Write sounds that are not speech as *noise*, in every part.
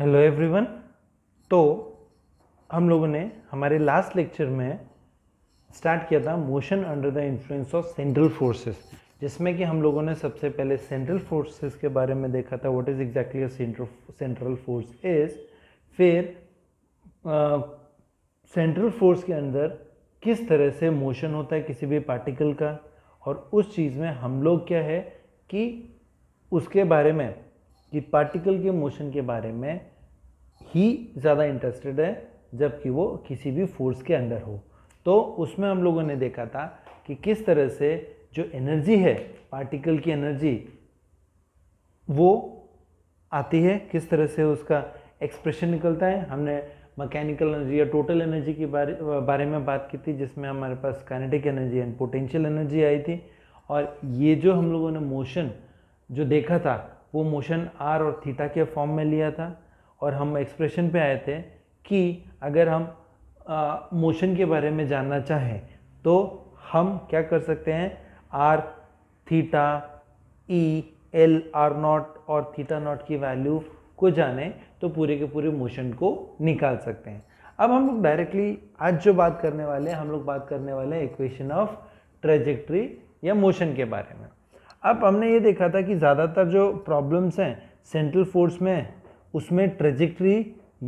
Hello everyone तो हम लोगों ने हमारे लास्ट लेक्चर में स्टार्ट किया था motion under the influence of central forces जिसमें कि हम लोगों ने सबसे पहले सेंट्रल फोर्सेस के बारे में देखा था what is exactly central force is फिर सेंट्रल फोर्स के अंदर किस तरह से मोशन होता है किसी भी पार्टिकल का और उस चीज़ में हम लोग क्या है कि उसके बारे में कि पार्टिकल के मोशन के बारे में ही ज़्यादा इंटरेस्टेड है जबकि वो किसी भी फोर्स के अंडर हो तो उसमें हम लोगों ने देखा था कि किस तरह से जो एनर्जी है पार्टिकल की एनर्जी वो आती है किस तरह से उसका एक्सप्रेशन निकलता है हमने मैकेनिकल एनर्जी या टोटल एनर्जी के बारे बारे में बात की थी जिसमें हमारे पास kinetic energy and potential energy आई थी और ये जो हम लोगों ने मोशन जो देखा था वो मोशन आर और थीटा के फॉर्म में लिया था और हम एक्सप्रेशन पे आए थे कि अगर हम मोशन के बारे में जानना चाहें तो हम क्या कर सकते हैं R theta E L R naught और थीटा नॉट की वैल्यू को जाने तो पूरे के पूरे मोशन को निकाल सकते हैं अब हम लोग डायरेक्टली आज जो बात करने वाले हैं हम लोग बात करने वाले हैं इक्वेशन ऑफ ट्रेजेक्ट्री या मोशन के बारे में अब हमने ये देखा था कि ज़्यादातर जो प्रॉब्लम्स हैं सेंट्रल फोर्स में उसमें ट्रेजिक्ट्री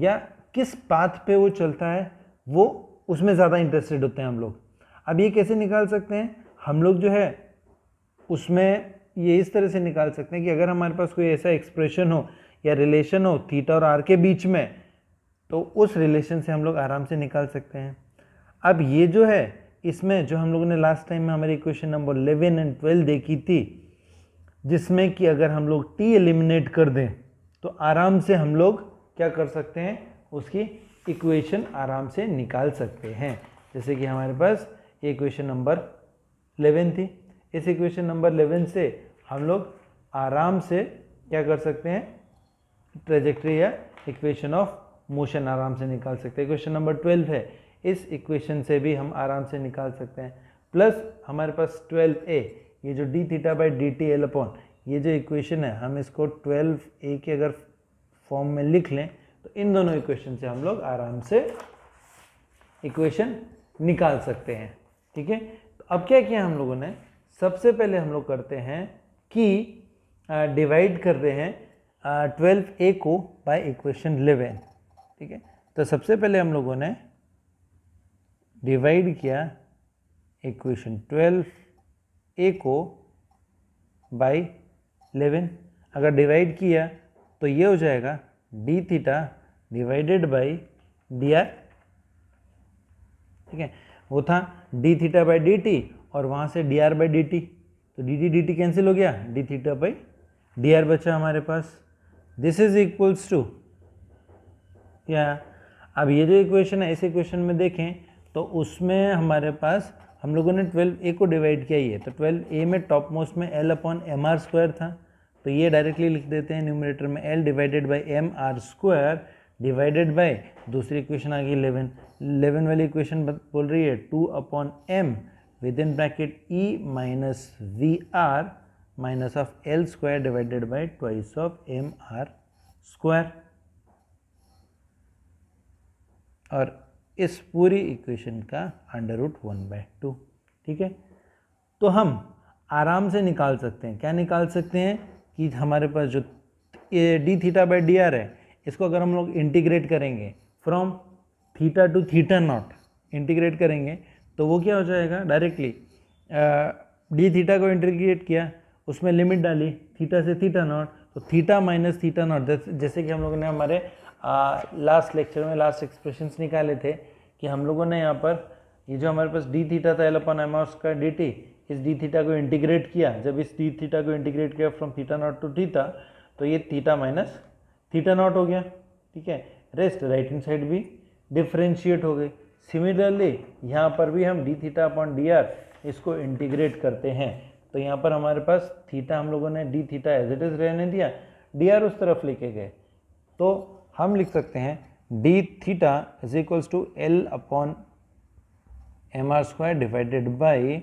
या किस पाथ पे वो चलता है वो उसमें ज़्यादा इंटरेस्टेड होते हैं हम लोग अब ये कैसे निकाल सकते हैं हम लोग जो है उसमें ये इस तरह से निकाल सकते हैं कि अगर हमारे पास कोई ऐसा एक्सप्रेशन हो या रिलेशन हो थीटा और आर के बीच में तो उस रिलेशन से हम लोग आराम से निकाल सकते हैं अब ये जो है इसमें जो हम लोगों ने लास्ट टाइम में हमारी इक्वेशन नंबर 11 एंड 12 देखी थी जिसमें कि अगर हम लोग टी एलिमिनेट कर दें तो आराम से हम लोग क्या कर सकते हैं उसकी इक्वेशन आराम से निकाल सकते हैं जैसे कि हमारे पास ये इक्वेशन नंबर 11 थी इस इक्वेशन नंबर 11 से हम लोग आराम से क्या कर सकते हैं ट्रेजेक्ट्री या इक्वेशन ऑफ मोशन आराम से निकाल सकते हैं इक्वेशन नंबर 12 है इस इक्वेशन से भी हम आराम से निकाल सकते हैं प्लस हमारे पास ट्वेल्व ए ये जो D theta by D T L upon ये जो इक्वेशन है हम इसको ट्वेल्व ए के अगर फॉर्म में लिख लें तो इन दोनों इक्वेशन से हम लोग आराम से इक्वेशन निकाल सकते हैं ठीक है तो अब क्या किया हम लोगों ने सबसे पहले हम लोग करते हैं कि डिवाइड कर रहे हैं ट्वेल्व ए को बाय इक्वेशन इलेवन ठीक है तो सबसे पहले हम लोगों ने डिवाइड किया इक्वेशन ट्वेल्व ए को बाय लेवन अगर डिवाइड किया तो ये हो जाएगा D theta divided by D R ठीक है वो था D theta by D T और वहाँ से D R by D T तो D T D T cancel हो गया D theta by D R बचा हमारे पास दिस इज इक्वल्स टू या अब ये जो इक्वेशन है इस इक्वेशन में देखें तो उसमें हमारे पास हम लोगों ने ट्वेल्व ए को डिवाइड किया ही है तो ट्वेल्व ए में टॉप मोस्ट में L upon M R square था तो ये डायरेक्टली लिख देते हैं न्यूमरेटर में L divided by M R square divided by दूसरी इक्वेशन आ गई इलेवन इलेवन वाली इक्वेशन बोल रही है two upon M with in bracket E minus V R minus of L square divided by twice of M R square और इस पूरी इक्वेशन का under root one by two ठीक है तो हम आराम से निकाल सकते हैं क्या निकाल सकते हैं कि हमारे पास जो D theta by D R है इसको अगर हम लोग इंटीग्रेट करेंगे from theta to theta naught integrate करेंगे तो वो क्या हो जाएगा डायरेक्टली डी थीटा को इंटीग्रेट किया उसमें लिमिट डाली थीटा से थीटा नॉट तो थीटा माइनस थीटा नॉट जैसे कि हम लोगों ने हमारे लास्ट लेक्चर में लास्ट एक्सप्रेशंस निकाले थे कि हम लोगों ने यहाँ पर ये जो हमारे पास डी थीटा था एल अपन एम उसका डी टी इस डी थीटा को इंटीग्रेट किया जब इस डी थीटा को इंटीग्रेट किया from theta naught to theta तो ये थीटा माइनस थीटा नॉट हो गया ठीक है रेस्ट राइट हैंड साइड भी डिफ्रेंशिएट हो गई सिमिलरली यहाँ पर भी हम D theta upon D R इसको इंटीग्रेट करते हैं तो यहाँ पर हमारे पास थीटा हम लोगों ने D theta as it is रहने दिया डी आर उस तरफ लेके गए तो हम लिख सकते हैं D theta is equals to L upon M R square divided by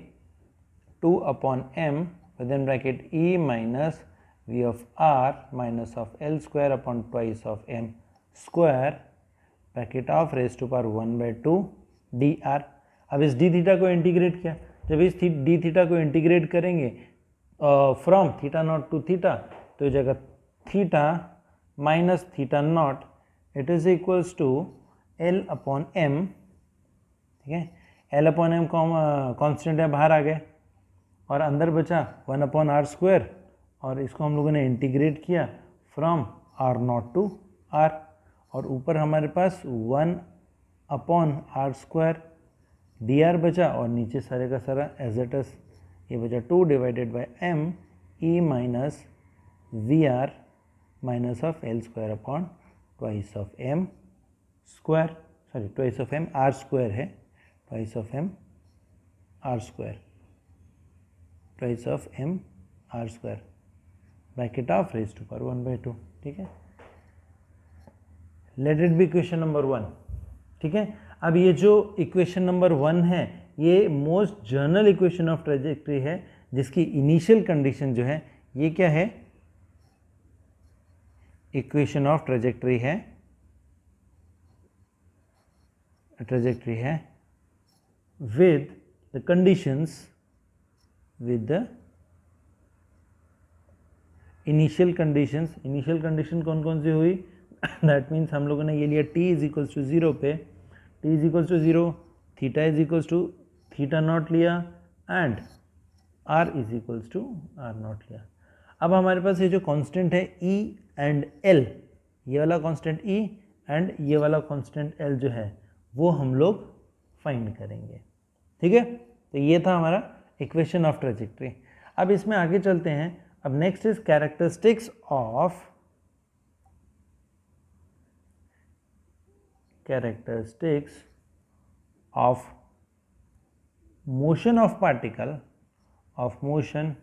upon M within bracket E minus V of R minus of L square upon twice of M square bracket of raise to power one by two D R अब इस D theta को integrate किया जब इस D theta को integrate करेंगे from theta naught to theta तो जगह theta minus theta naught it is equals to L upon M ठीक है एल अपॉन एम कॉन्स्टेंट है बाहर आ गए और अंदर बचा वन अपॉन आर स्क्वायर और इसको हम लोगों ने इंटीग्रेट किया from R naught to R और ऊपर हमारे पास one upon R square D R बचा और नीचे सारे का सारा एज एट एस ये बचा two divided by M E minus V R minus of L square upon twice of M square sorry twice of M R square है twice of M R square प्राइस of M R square bracket of raise to power one by two ठीक है let it be equation number one ठीक है अब ये जो equation number one है ये most general equation of trajectory है जिसकी इनिशियल कंडीशन जो है ये क्या है इक्वेशन ऑफ ट्रेजेक्ट्री है ट्रेजेक्ट्री है with the conditions with the initial condition initial condition कौन कौन सी हुई दैट *coughs* मीन्स हम लोगों ने ये लिया T is equals to zero पे T is equals to zero theta is equals to theta naught लिया and R is equals to R naught लिया अब हमारे पास ये जो कांस्टेंट है ई एंड एल ये वाला कांस्टेंट ई एंड ये वाला कांस्टेंट एल जो है वो हम लोग फाइंड करेंगे ठीक है तो ये था हमारा इक्वेशन ऑफ ट्रेजिक्ट्री अब इसमें आगे चलते हैं अब next is characteristics of characteristics of motion of particle of motion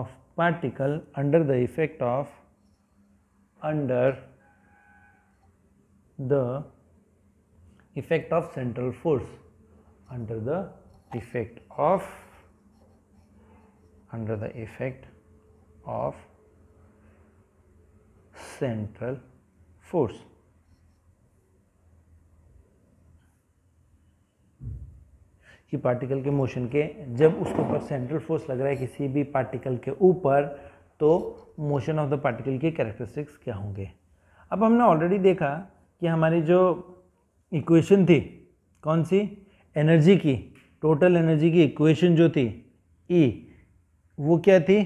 of particle under the effect of under the effect of central force under the effect of under the effect of central force. कि particle के motion के जब उसके ऊपर central force लग रहा है किसी भी पार्टिकल के ऊपर तो मोशन ऑफ द पार्टिकल के कैरेक्टरिस्टिक्स क्या होंगे अब हमने ऑलरेडी देखा कि हमारी जो इक्वेशन थी कौन सी एनर्जी की टोटल एनर्जी की इक्वेशन जो थी ई e, वो क्या थी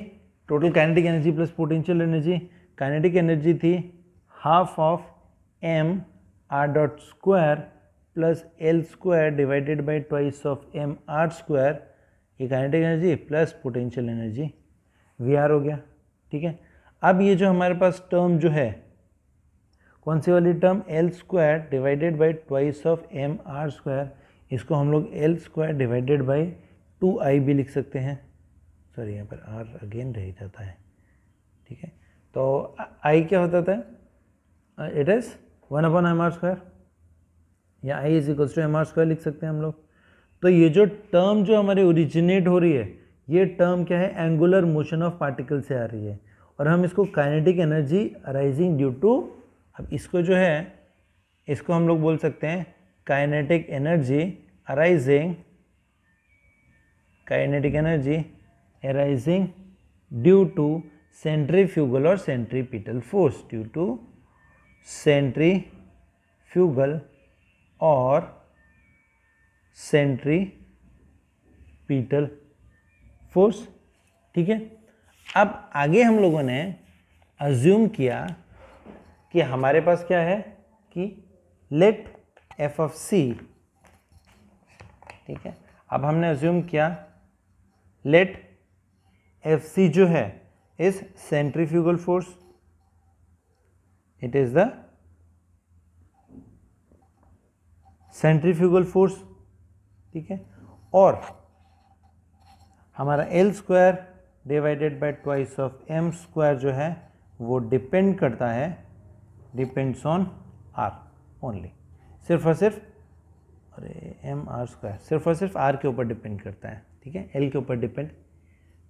total kinetic energy plus potential energy kinetic energy थी half of M R dot square plus L square divided by twice of M R square ये kinetic energy plus potential energy V R हो गया ठीक है अब ये जो हमारे पास टर्म जो है कौन सी वाली term L square divided by twice of M R square इसको हम लोग L square divided by two I भी लिख सकते हैं सॉरी यहाँ पर आर अगेन रह जाता है ठीक है तो आई क्या होता था it is one upon M R square या I is equals to M R square लिख सकते हैं हम लोग तो ये जो टर्म जो हमारी ओरिजिनेट हो रही है ये टर्म क्या है एंगुलर मोशन ऑफ पार्टिकल से आ रही है और हम इसको kinetic energy arising due to अब इसको जो है इसको हम लोग बोल सकते हैं kinetic energy arising kinetic energy arising due to centrifugal or centripetal force due to centrifugal or centripetal force ठीक है अब आगे हम लोगों ने अज्यूम किया कि हमारे पास क्या है कि लेट एफ ऑफ सी ठीक है अब हमने अज्यूम किया लेट एफ सी जो है is centrifugal force it is the centrifugal force ठीक है और हमारा L square divided by twice of M square जो है वो डिपेंड करता है डिपेंड्स ऑन आर ओनली सिर्फ और सिर्फ और एम आर स्क्वायर सिर्फ और सिर्फ आर के ऊपर डिपेंड करता है ठीक है एल के ऊपर डिपेंड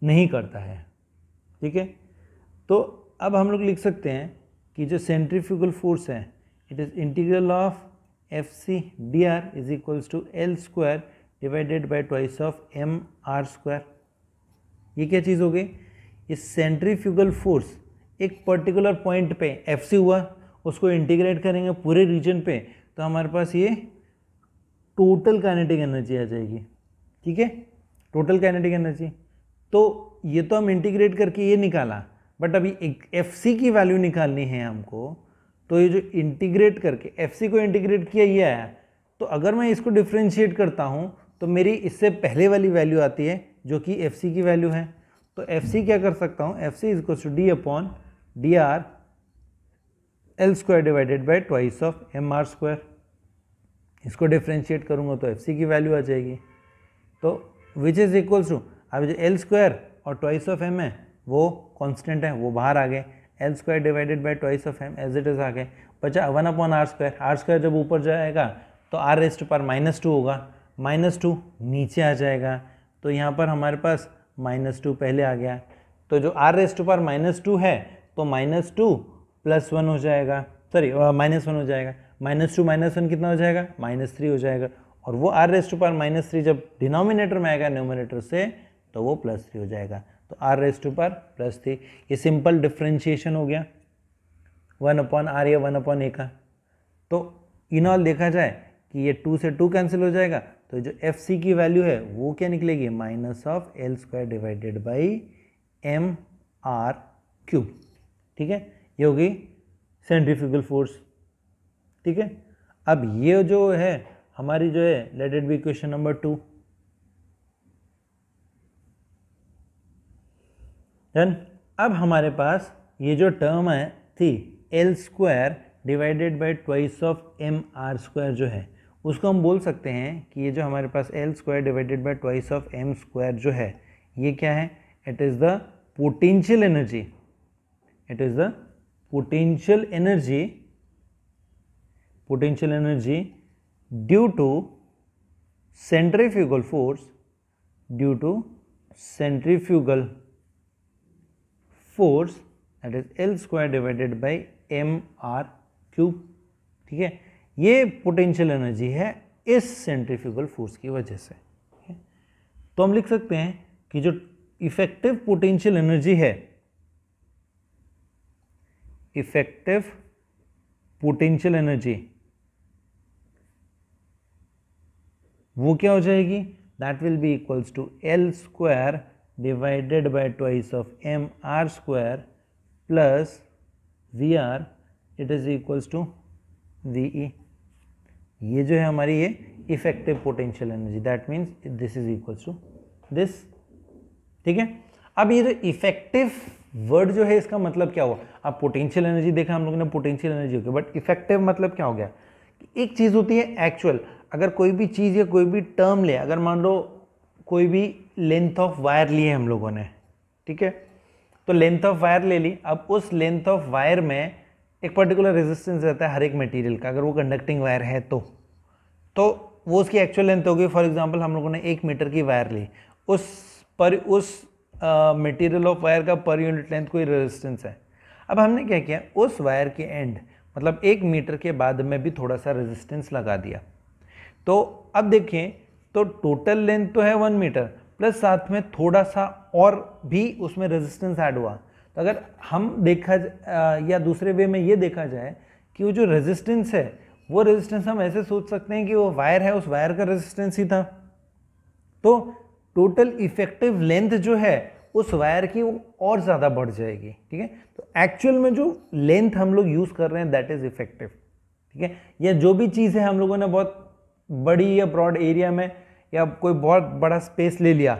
नहीं करता है ठीक है तो अब हम लोग लिख सकते हैं कि जो सेंट्रीफ्यूगल फोर्स है it is integral of F C D R is equals to L square divided by twice of M R square ये क्या चीज़ हो गई ये सेंट्रीफ्यूगल फोर्स एक पर्टिकुलर पॉइंट पे एफ सी हुआ उसको इंटीग्रेट करेंगे पूरे रीजन पे तो हमारे पास ये टोटल काइनेटिक एनर्जी आ जाएगी ठीक है टोटल काइनेटिक एनर्जी तो ये तो हम इंटीग्रेट करके ये निकाला बट अभी एफ सी की वैल्यू निकालनी है हमको तो ये जो इंटीग्रेट करके एफ सी को इंटीग्रेट किया ये आया तो अगर मैं इसको डिफ्रेंशिएट करता हूँ तो मेरी इससे पहले वाली वैल्यू आती है जो कि एफ सी की वैल्यू है तो एफ सी क्या कर सकता हूँ F C is to D upon D R L square divided by twice of M R square इसको डिफ्रेंशिएट करूँगा तो एफ की वैल्यू आ जाएगी तो विच इज़ इक्वल्स टू अब जो एल स्क्वायर और ट्वाइस ऑफ एम है वो कॉन्स्टेंट है वो बाहर आ गए L square divided by twice of M as it is आ गए बचा one upon R square R square जब ऊपर जाएगा तो R raise power minus two होगा माइनस टू नीचे आ जाएगा तो यहाँ पर हमारे पास माइनस टू पहले आ गया तो जो R raise power minus two है तो माइनस टू प्लस वन हो जाएगा सॉरी माइनस वन हो जाएगा माइनस टू माइनस वन कितना हो जाएगा माइनस थ्री हो जाएगा और वो R raise to power minus three जब डिनोमिनेटर में आएगा न्यूमिनेटर से तो वो प्लस थ्री हो जाएगा तो R raise to power plus three ये सिंपल डिफ्रेंशिएशन हो गया वन अपॉन आर या वन अपॉन ए का तो इन ऑल देखा जाए कि ये टू से टू कैंसिल हो जाएगा तो जो एफ सी की वैल्यू है वो क्या निकलेगी minus of L square divided by M R cube ठीक है ये होगी सेंट्रीफ्यूगल फोर्स ठीक है अब ये जो है हमारी जो है let it be question number two done अब हमारे पास ये जो टर्म है थी L square divided by twice of M R square जो है उसको हम बोल सकते हैं कि ये जो हमारे पास L square divided by twice of M square जो है ये क्या है it is the potential energy it is the potential energy potential energy due to centrifugal force due to centrifugal force that is L square divided by m r cube ठीक है ये potential energy है इस centrifugal force की वजह से तो हम लिख सकते हैं कि जो इफेक्टिव पोटेंशियल एनर्जी है इफेक्टिव पोटेंशियल एनर्जी वो क्या हो जाएगी that will be equals to L square divided by twice of M R square plus V R it is equals to V E ये जो है हमारी ये effective potential energy that means this is equals to this ठीक है अब ये जो इफेक्टिव वर्ड जो है इसका मतलब क्या हुआ अब पोटेंशियल एनर्जी देखा हम लोगों ने पोटेंशियल एनर्जी हो गया बट इफेक्टिव मतलब क्या हो गया एक चीज़ होती है एक्चुअल अगर कोई भी चीज़ या कोई भी टर्म ले अगर मान लो कोई भी लेंथ ऑफ वायर लिए हम लोगों ने ठीक है तो लेंथ ऑफ वायर ले ली अब उस लेंथ ऑफ वायर में एक पर्टिकुलर रेजिस्टेंस रहता है हर एक मटेरियल का अगर वो कंडक्टिंग वायर है तो तो वो उसकी एक्चुअल लेंथ होगी फॉर एग्जांपल हम लोगों ने एक मीटर की वायर ली उस पर उस मटेरियल ऑफ वायर का पर यूनिट लेंथ कोई रेजिस्टेंस है अब हमने क्या किया उस वायर के एंड मतलब एक मीटर के बाद में भी थोड़ा सा रेजिस्टेंस लगा दिया तो अब देखिए तो टोटल लेंथ तो है वन मीटर प्लस साथ में थोड़ा सा और भी उसमें रेजिस्टेंस ऐड हुआ तो अगर हम देखा या दूसरे वे में ये देखा जाए कि वो जो रेजिस्टेंस है वो रेजिस्टेंस हम ऐसे सोच सकते हैं कि वो वायर है उस वायर का रेजिस्टेंस ही था तो टोटल इफेक्टिव लेंथ जो है उस वायर की वो और ज़्यादा बढ़ जाएगी ठीक है तो एक्चुअल में जो लेंथ हम लोग यूज़ कर रहे हैं दैट इज़ इफेक्टिव ठीक है या जो भी चीज़ है हम लोगों ने बहुत बड़ी या ब्रॉड एरिया में या कोई बहुत बड़ा स्पेस ले लिया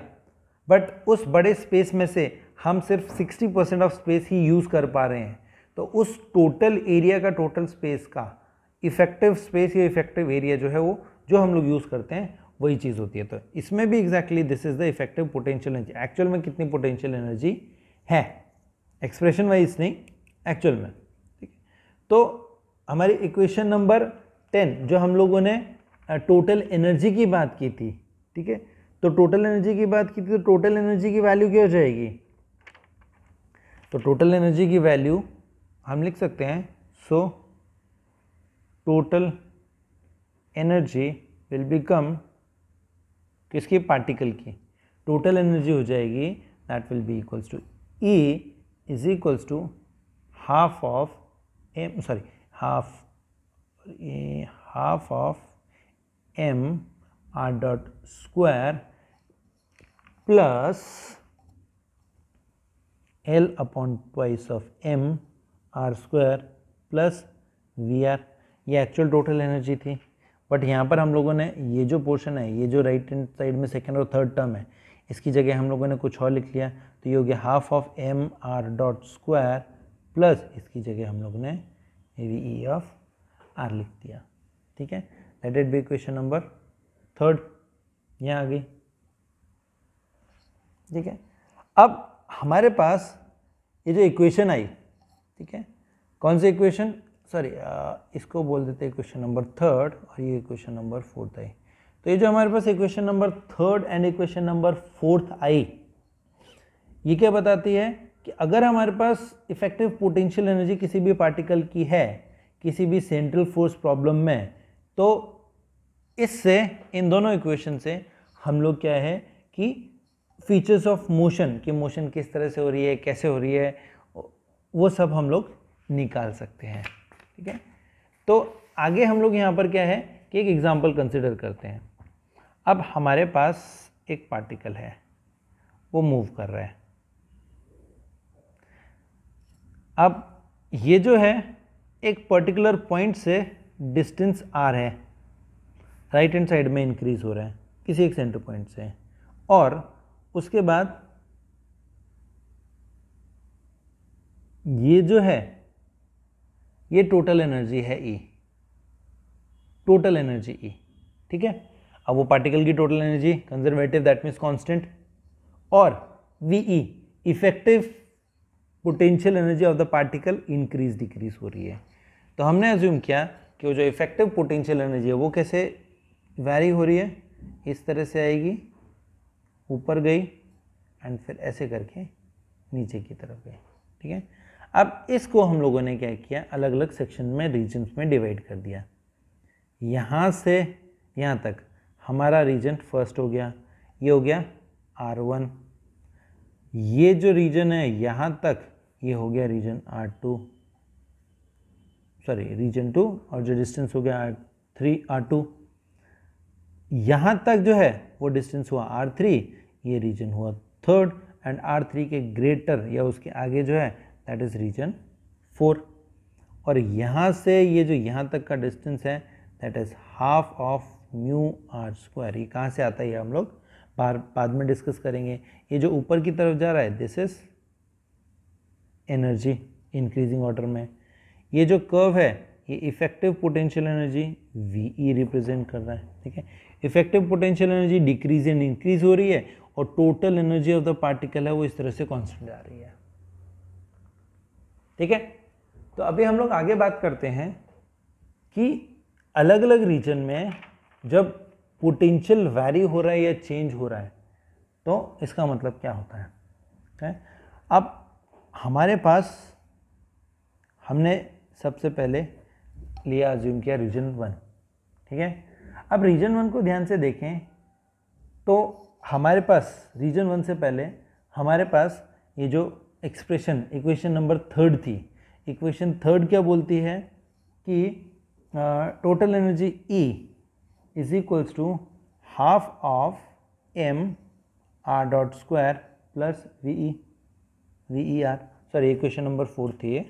बट उस बड़े स्पेस में से हम सिर्फ 60 परसेंट ऑफ स्पेस ही यूज़ कर पा रहे हैं तो उस टोटल एरिया का टोटल स्पेस का इफ़ेक्टिव स्पेस या इफ़ेक्टिव एरिया जो है वो जो हम लोग यूज़ करते हैं वही चीज़ होती है तो इसमें भी exactly this is the effective potential energy actual में कितनी पोटेंशियल एनर्जी है एक्सप्रेशन वाइज नहीं एक्चुअल में ठीक तो हमारी इक्वेशन नंबर टेन जो हम लोगों ने टोटल एनर्जी की बात की थी ठीक है तो टोटल एनर्जी की बात की थी तो टोटल एनर्जी की वैल्यू क्या हो जाएगी तो टोटल एनर्जी की वैल्यू हम लिख सकते हैं so total energy will become किसकी पार्टिकल की टोटल एनर्जी हो जाएगी that will be equals to E is equals to half of M sorry half half of M R dot square plus L upon twice of M R square plus V R ये actual total energy थी but यहाँ पर हम लोगों ने ये जो portion है ये जो राइट हैंड साइड में सेकेंड और थर्ड टर्म है इसकी जगह हम लोगों ने कुछ और लिख लिया तो ये हो गया half of M R dot square plus इसकी जगह हम लोगों ने वी ई ऑफ आर लिख दिया ठीक है let it be question number third यहाँ आ गई ठीक है अब हमारे पास ये जो इक्वेशन आई ठीक है कौन सी इक्वेशन सॉरी इसको बोल देते इक्वेशन नंबर थर्ड और ये इक्वेशन नंबर फोर्थ आई तो ये जो हमारे पास equation number third and equation number fourth आई ये क्या बताती है कि अगर हमारे पास इफेक्टिव पोटेंशियल एनर्जी किसी भी पार्टिकल की है किसी भी सेंट्रल फोर्स प्रॉब्लम में तो इससे इन दोनों इक्वेशन से हम लोग क्या है कि फीचर्स ऑफ मोशन कि मोशन किस तरह से हो रही है कैसे हो रही है वो सब हम लोग निकाल सकते हैं ठीक है तो आगे हम लोग यहाँ पर क्या है कि एक एग्ज़ाम्पल कंसिडर करते हैं अब हमारे पास एक पार्टिकल है वो मूव कर रहा है अब ये जो है एक पर्टिकुलर पॉइंट से डिस्टेंस आर है राइट हैंड साइड में इंक्रीज हो रहा है किसी एक सेंटर पॉइंट से और उसके बाद ये जो है ये टोटल एनर्जी है ई टोटल एनर्जी ई ठीक है अब वो पार्टिकल की total energy conservative that means constant और V E effective potential energy of the particle increase decrease हो रही है तो हमने एज्यूम किया कि वो जो इफेक्टिव पोटेंशियल एनर्जी है वो कैसे वैरी हो रही है इस तरह से आएगी ऊपर गई एंड फिर ऐसे करके नीचे की तरफ गई ठीक है अब इसको हम लोगों ने क्या किया अलग अलग सेक्शन में रीजन्स में डिवाइड कर दिया यहाँ से यहाँ तक हमारा रीजन फर्स्ट हो गया ये हो गया आर वन ये जो रीजन है यहाँ तक ये हो गया region R two sorry region two और जो डिस्टेंस हो गया आर थ्री आर टू यहाँ तक जो है वो डिस्टेंस हुआ आर थ्री ये रीजन हुआ थर्ड एंड आर थ्री के ग्रेटर या उसके आगे जो है दैट इज़ रीजन फोर और यहाँ से ये जो यहाँ तक का डिस्टेंस है that is half of mu R square ये कहाँ से आता है ये हम लोग बाद में डिस्कस करेंगे ये जो ऊपर की तरफ जा रहा है this is energy increasing order में ये जो कर्व है ये effective potential energy V E represent कर रहा है ठीक है effective potential energy decrease and increase हो रही है और total energy of the particle है वो इस तरह से कॉन्स्टेंट जा रही है ठीक है तो अभी हम लोग आगे बात करते हैं कि अलग अलग रीजन में जब पोटेंशियल वैरी हो रहा है या चेंज हो रहा है तो इसका मतलब क्या होता है अब हमारे पास हमने सबसे पहले लिया अज्यूम किया रीजन वन ठीक है अब रीजन वन को ध्यान से देखें तो हमारे पास रीजन वन से पहले हमारे पास ये जो एक्सप्रेशन इक्वेशन नंबर थर्ड थी इक्वेशन थर्ड क्या बोलती है कि total energy E is equals to half of M R dot square plus V E V E R sorry equation number fourth थी ये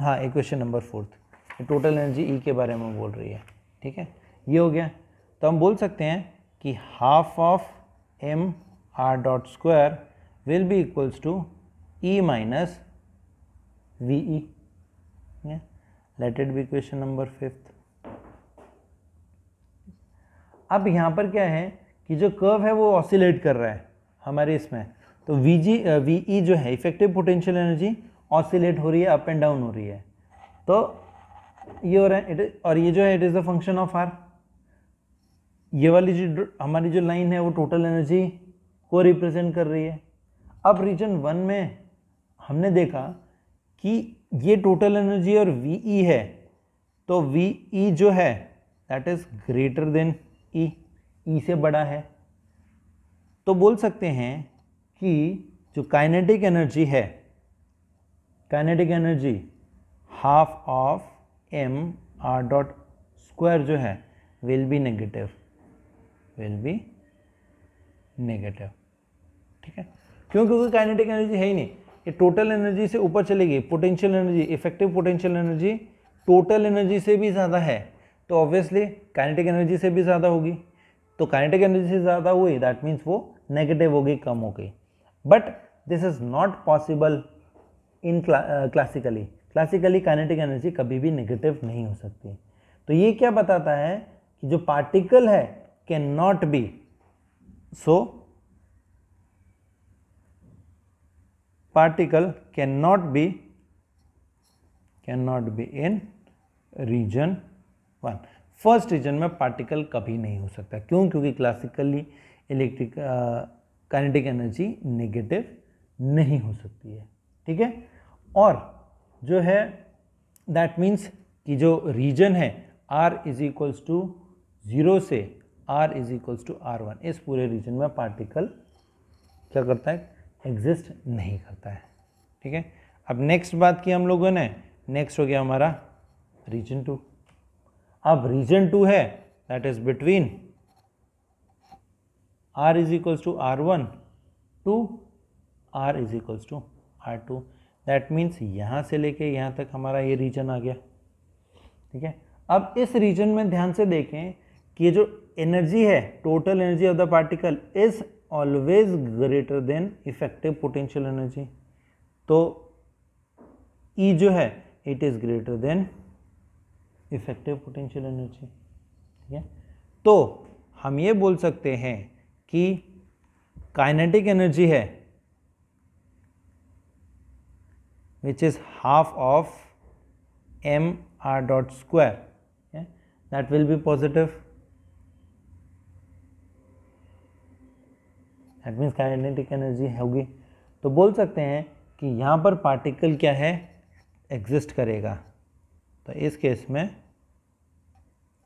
हाँ equation number fourth total energy E के बारे में बोल रही है ठीक है ये हो गया तो हम बोल सकते हैं कि half of M R dot square will be equals to E minus V E let it be question number fifth अब यहाँ पर क्या है कि जो कर्व है वो ऑसिलेट कर रहा है हमारे इसमें तो वी जी वी ई जो है इफेक्टिव पोटेंशियल एनर्जी ऑसिलेट हो रही है अप एंड डाउन हो रही है तो ये हो रहा है इट और ये जो है it is the function of R ये वाली जो हमारी जो लाइन है वो टोटल एनर्जी को रिप्रेजेंट कर रही है अब रीजन वन में हमने देखा कि ये टोटल एनर्जी और वी ई e है तो वी ई e जो है that is greater than E E से बड़ा है तो बोल सकते हैं कि जो काइनेटिक एनर्जी है kinetic energy half of M R dot square जो है will be negative will be negative ठीक है क्यों क्योंकि काइनेटिक एनर्जी है ही नहीं ये टोटल एनर्जी से ऊपर चलेगी potential energy effective potential energy total energy से भी ज़्यादा है तो ऑब्वियसली काइनेटिक एनर्जी से भी ज़्यादा होगी तो काइनेटिक एनर्जी से ज़्यादा हुई दैट मीन्स वो नेगेटिव हो गई कम हो गई but this is not possible in classically classically kinetic energy कभी भी नेगेटिव नहीं हो सकती तो ये क्या बताता है कि जो पार्टिकल है can not be so particle not be can not be in region one first region में पार्टिकल कभी नहीं हो सकता क्यों क्योंकि classically electric kinetic energy negative नहीं हो सकती है ठीक है और जो है दैट मीन्स कि जो रीजन है R is equals to zero से R is equals to R one इस पूरे रीजन में पार्टिकल क्या करता है एग्जिस्ट नहीं करता है ठीक है अब नेक्स्ट बात की हम लोगों ने नेक्स्ट हो गया हमारा रीजन टू अब रीजन टू है that is between R is equals to R one to R is equals to R two that means यहाँ से लेके यहाँ तक हमारा ये रीजन आ गया ठीक है अब इस रीजन में ध्यान से देखें कि जो एनर्जी है total energy of the particle is always greater than effective potential energy तो ई e जो है it is greater than effective potential energy ठीक है तो हम ये बोल सकते हैं कि काइनेटिक एनर्जी है which is half of m r dot square yeah, that will be positive that means kinetic energy होगी तो बोल सकते हैं कि यहाँ पर पार्टिकल क्या है एग्जिस्ट करेगा तो इस केस में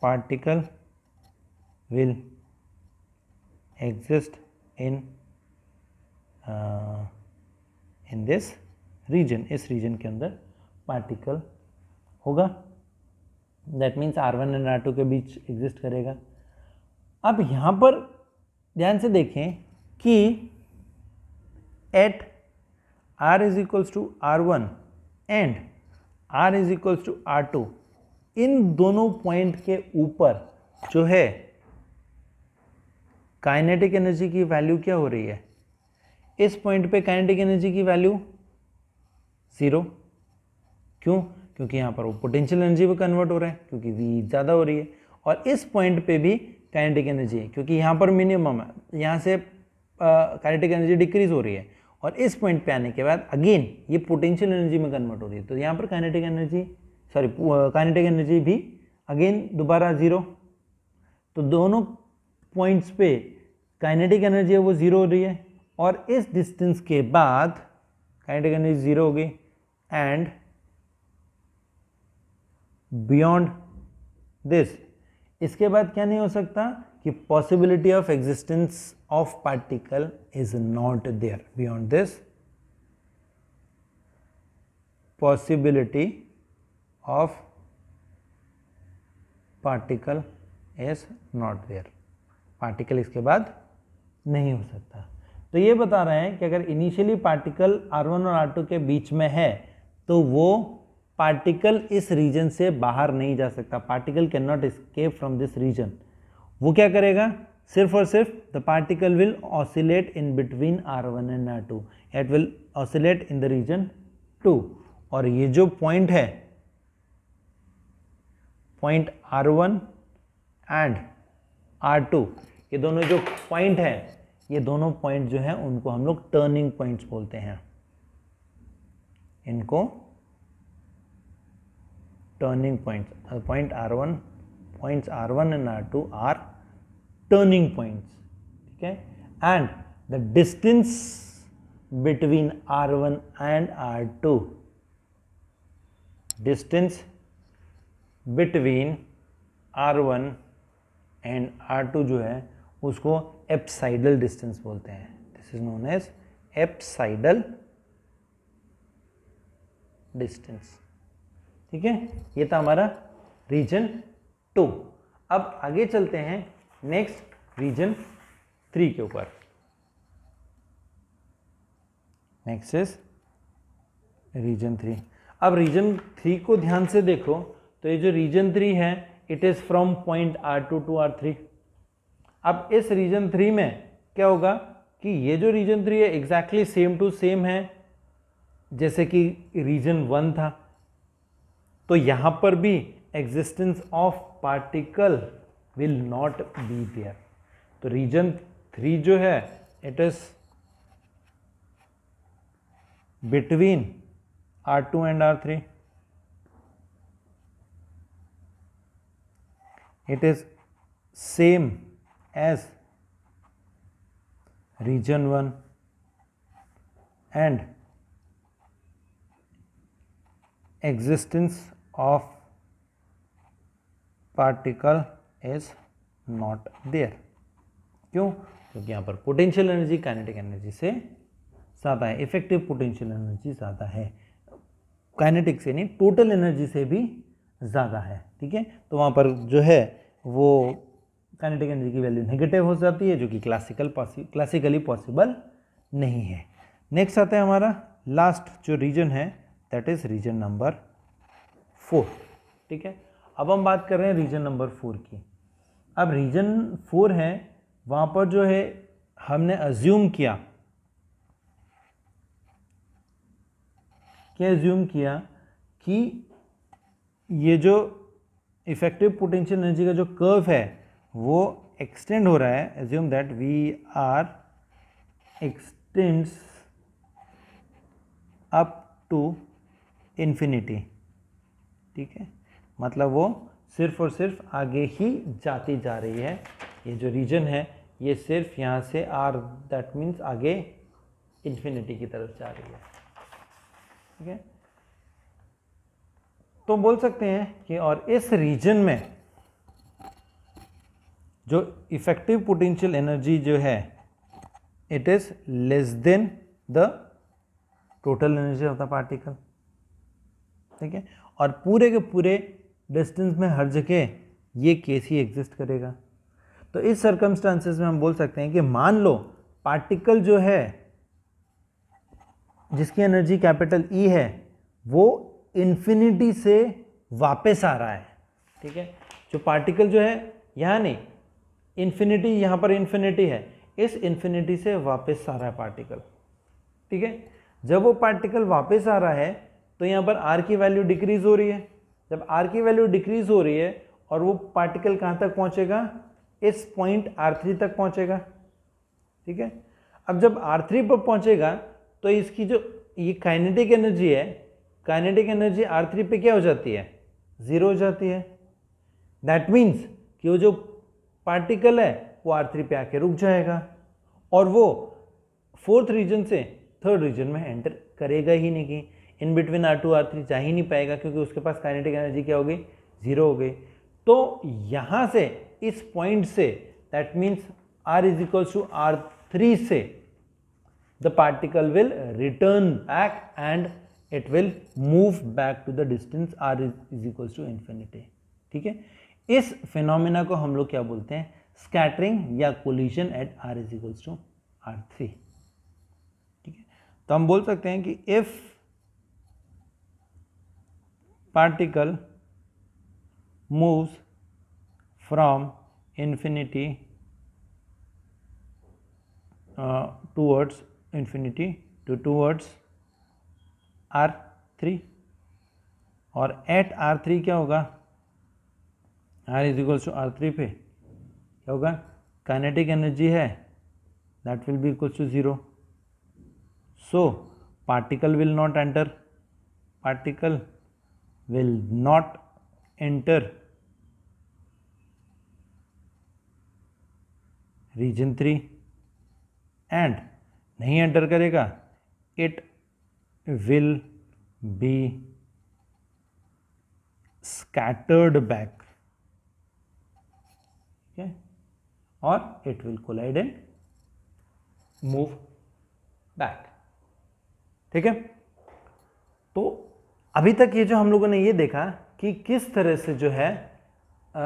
particle will exist in in this region इस रीजन के अंदर पार्टिकल होगा that means R one and R two के बीच एग्जिस्ट करेगा अब यहाँ पर ध्यान से देखें कि at R is equals to R one and R is equals to R two इन दोनों पॉइंट के ऊपर जो है काइनेटिक एनर्जी की वैल्यू क्या हो रही है इस पॉइंट पे काइनेटिक एनर्जी की वैल्यू ज़ीरो क्यों क्योंकि यहाँ पर वो पोटेंशियल एनर्जी में कन्वर्ट हो रहा है क्योंकि वी ज़्यादा हो रही है और इस पॉइंट पे भी काइनेटिक एनर्जी है क्योंकि यहाँ पर मिनिमम है यहाँ से काइनेटिक एनर्जी डिक्रीज हो रही है और इस पॉइंट पे आने के बाद अगेन ये पोटेंशियल एनर्जी में कन्वर्ट हो रही है तो यहाँ पर kinetic energy sorry kinetic energy भी अगेन दोबारा ज़ीरो तो दोनों पॉइंट्स पे काइनेटिक एनर्जी है वो ज़ीरो हो रही है और इस डिस्टेंस के बाद काइनेटिक एनर्जी ज़ीरो हो गई and बियॉन्ड दिस इसके बाद क्या नहीं हो सकता कि possibility of existence of particle is not there beyond this possibility of particle is not there particle इसके बाद नहीं हो सकता तो ये बता रहे हैं कि अगर इनिशियली पार्टिकल R1 और R2 के बीच में है तो वो पार्टिकल इस रीजन से बाहर नहीं जा सकता particle can not escape from this region वो क्या करेगा सिर्फ और सिर्फ the particle will oscillate in between R one and R two it will oscillate in the region two और ये जो पॉइंट है point R one and R two ये दोनों जो पॉइंट हैं ये दोनों पॉइंट जो है उनको हम लोग टर्निंग पॉइंट्स बोलते हैं इनको turning points point R one points R one and R two are turning points ठीक है and the distance between R one and R two distance between R one and R two जो है उसको apsidal distance बोलते हैं this is known as apsidal distance ठीक है ये था हमारा रीजन टू अब आगे चलते हैं नेक्स्ट रीजन थ्री के ऊपर नेक्स्ट इज रीजन थ्री अब रीजन थ्री को ध्यान से देखो तो ये जो रीजन थ्री है it is from point R two to R three अब इस रीजन थ्री में क्या होगा कि ये जो रीजन थ्री है एग्जैक्टली सेम टू सेम है जैसे कि रीजन वन था तो यहाँ पर भी existence of particle will not be there तो रीजन थ्री जो है it is between R two and R three it is same as region one and existence of particle is not there क्यों क्योंकि यहाँ पर पोटेंशियल एनर्जी काइनेटिक एनर्जी से ज़्यादा है इफेक्टिव पोटेंशियल एनर्जी ज़्यादा है काइनेटिक से नहीं टोटल एनर्जी से भी ज़्यादा है ठीक है तो वहाँ पर जो है वो काइनेटिक एनर्जी की वैल्यू नेगेटिव हो जाती है जो कि क्लासिकल पॉसि क्लासिकली पॉसिबल नहीं है नेक्स्ट आता है हमारा लास्ट जो रीजन है that is region number four ठीक है अब हम बात कर रहे हैं रीजन नंबर फोर की अब रीजन फोर है वहां पर जो है हमने अज्यूम किया क्या एज्यूम किया कि ये जो इफेक्टिव पोटेंशियल एनर्जी का जो कर्व है वो एक्सटेंड हो रहा है assume that we are extends up to infinity ठीक है मतलब वो सिर्फ और सिर्फ आगे ही जाती जा रही है ये जो रीजन है ये सिर्फ यहाँ से आर दैट मीन्स आगे इन्फिनिटी की तरफ जा रही है ठीक है तो बोल सकते हैं कि और इस रीजन में जो इफेक्टिव पोटेंशियल एनर्जी जो है it is less than the total energy of the particle ठीक है और पूरे के पूरे डिस्टेंस में हर जगह ये केस ही एग्जिस्ट करेगा तो इस सर्कमस्टांसिस में हम बोल सकते हैं कि मान लो पार्टिकल जो है जिसकी एनर्जी कैपिटल ई है वो इन्फिनिटी से वापस आ रहा है ठीक है जो पार्टिकल जो है यहाँ नहीं इन्फिनिटी यहाँ पर इन्फिनिटी है इस इन्फिनिटी से वापस आ रहा है पार्टिकल ठीक है जब वो पार्टिकल वापस आ रहा है तो यहाँ पर आर की वैल्यू डिक्रीज हो रही है जब आर की वैल्यू डिक्रीज हो रही है और वो पार्टिकल कहाँ तक पहुँचेगा इस पॉइंट आर थ्री तक पहुँचेगा ठीक है अब जब आर थ्री पर पहुँचेगा तो इसकी जो ये काइनेटिक एनर्जी है काइनेटिक एनर्जी आर थ्री पर क्या हो जाती है ज़ीरो हो जाती है दैट मीन्स कि वो जो पार्टिकल है वो आर थ्री पर आके रुक जाएगा और वो फोर्थ रीजन से थर्ड रीजन में एंटर करेगा ही नहीं in between R two R three जा ही नहीं पाएगा क्योंकि उसके पास काइनेटिक एनर्जी क्या होगी जीरो हो गई तो यहाँ से इस पॉइंट से that means R is equals to R three से the particle will return back and it will move back to the distance R is equals to infinity ठीक है इस फिनोमिना को हम लोग क्या बोलते हैं स्कैटरिंग या collision at R is equals to R three ठीक है तो हम बोल सकते हैं कि if particle moves from infinity uh, towards infinity to towards R3 और एट R3 क्या होगा R is equals to R three पे क्या होगा काइनेटिक एनर्जी है that will be equals to zero so particle will not enter particle will not enter region 3 and नहीं enter करेगा it will be scattered back ठीक है और it will collide and move back ठीक है तो अभी तक ये जो हम लोगों ने ये देखा कि किस तरह से जो है आ,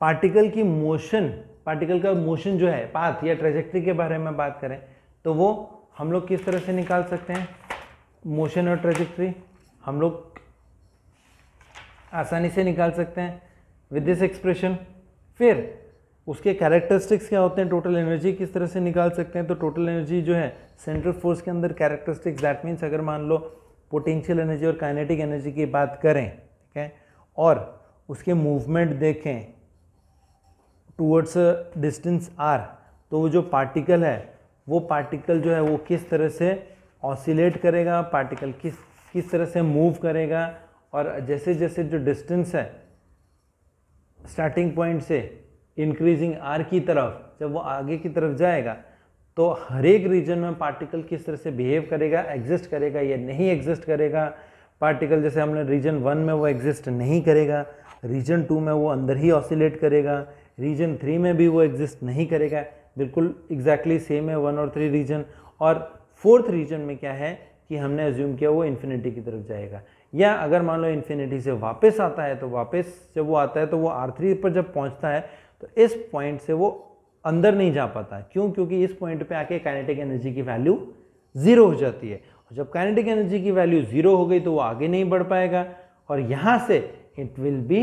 पार्टिकल की मोशन पार्टिकल का मोशन जो है पाथ या ट्रेजेक्ट्री के बारे में बात करें तो वो हम लोग किस तरह से निकाल सकते हैं मोशन और ट्रेजेक्ट्री हम लोग आसानी से निकाल सकते हैं विद दिस एक्सप्रेशन फिर उसके कैरेक्टरिस्टिक्स क्या होते हैं टोटल एनर्जी किस तरह से निकाल सकते हैं तो टोटल एनर्जी जो है सेंट्रल फोर्स के अंदर कैरेक्टरिस्टिक्स दैट मीन्स अगर मान लो पोटेंशियल एनर्जी और काइनेटिक एनर्जी की बात करें ठीक है और उसके मूवमेंट देखें टूवर्ड्स डिस्टेंस आर तो वो जो पार्टिकल है वो पार्टिकल जो है वो किस तरह से ऑसिलेट करेगा पार्टिकल किस किस तरह से मूव करेगा और जैसे जैसे जो डिस्टेंस है स्टार्टिंग पॉइंट से इंक्रीजिंग आर की तरफ जब वो आगे की तरफ जाएगा तो हर एक रीजन में पार्टिकल किस तरह से बिहेव करेगा एग्जिस्ट करेगा या नहीं एग्जिस्ट करेगा पार्टिकल जैसे हमने रीजन वन में वो एग्जिस्ट नहीं करेगा रीजन टू में वो अंदर ही ऑसिलेट करेगा रीजन थ्री में भी वो एग्जिस्ट नहीं करेगा बिल्कुल एग्जैक्टली exactly सेम है वन और थ्री रीजन और फोर्थ रीजन में क्या है कि हमने एज्यूम किया वो इन्फिनिटी की तरफ जाएगा या अगर मान लो इन्फिनिटी से वापस आता है तो वापस जब वो आता है तो वो आर थ्री पर जब पहुंचता है तो इस पॉइंट से वो अंदर नहीं जा पाता क्यों क्योंकि इस पॉइंट पे आके काइनेटिक एनर्जी की वैल्यू ज़ीरो हो जाती है और जब काइनेटिक एनर्जी की वैल्यू ज़ीरो हो गई तो वो आगे नहीं बढ़ पाएगा और यहाँ से it will be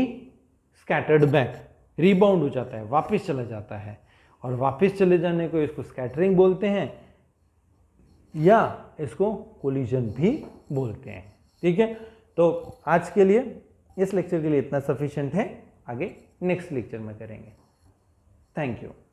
scattered back rebound हो जाता है वापस चला जाता है और वापस चले जाने को इसको स्कैटरिंग बोलते हैं या इसको कोलिजन भी बोलते हैं ठीक है तो आज के लिए इस लेक्चर के लिए इतना सफिशिएंट है आगे नेक्स्ट लेक्चर में करेंगे थैंक यू